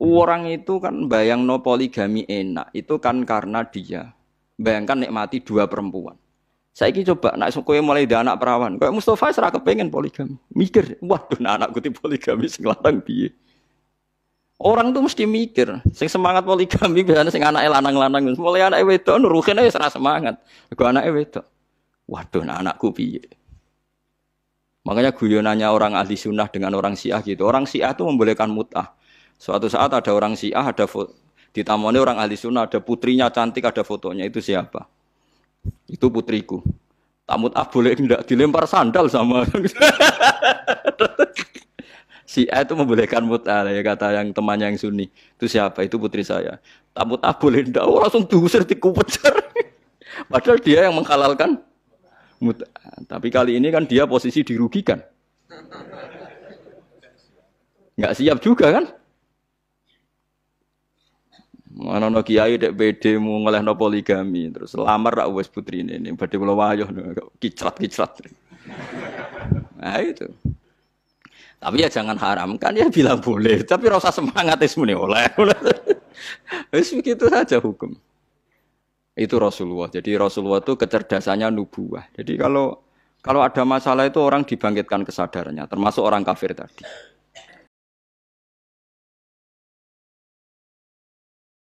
Hmm. Orang itu kan bayang no poligami enak, itu kan karena dia bayangkan nikmati dua perempuan. Saya ini coba, nak kowe mulai dari anak perawan, Kau Mustafa serak kepengen poligami, mikir, waduh, nah anakku di poligami sekarang biye. Orang tuh mesti mikir, sing semangat poligami biasanya sing anak lanang-lanang, mulai anak itu nuruhin aja serasa semangat, gue anak wedok, waduh, nah anakku biye. Makanya guyonannya orang ahli sunnah dengan orang syiah gitu, orang syiah tuh membolehkan mutah, Suatu saat ada orang Syiah, ada ditamoni orang ahli sunnah, ada putrinya cantik, ada fotonya. Itu siapa? Itu putriku. Tamut ah boleh tidak dilempar sandal sama si A itu membolehkan muta ya kata yang temannya yang sunni itu siapa itu putri saya tamut ah boleh tidak oh, langsung diusir dikupecer padahal dia yang menghalalkan muta. tapi kali ini kan dia posisi dirugikan nggak siap juga kan Ana ana kiai dek PD mu ngelehno poligami terus lamar rak wis putrine ini badhe kula wayuh kicrat-kicrat. Nah itu. Tapi ya jangan haramkan ya bilang boleh, tapi rasa semangat ismune oleh. Wis begitu saja hukum. Itu Rasulullah. Jadi Rasulullah itu kecerdasannya nubuah. Jadi kalau kalau ada masalah itu orang dibangkitkan kesadarannya, termasuk orang kafir tadi.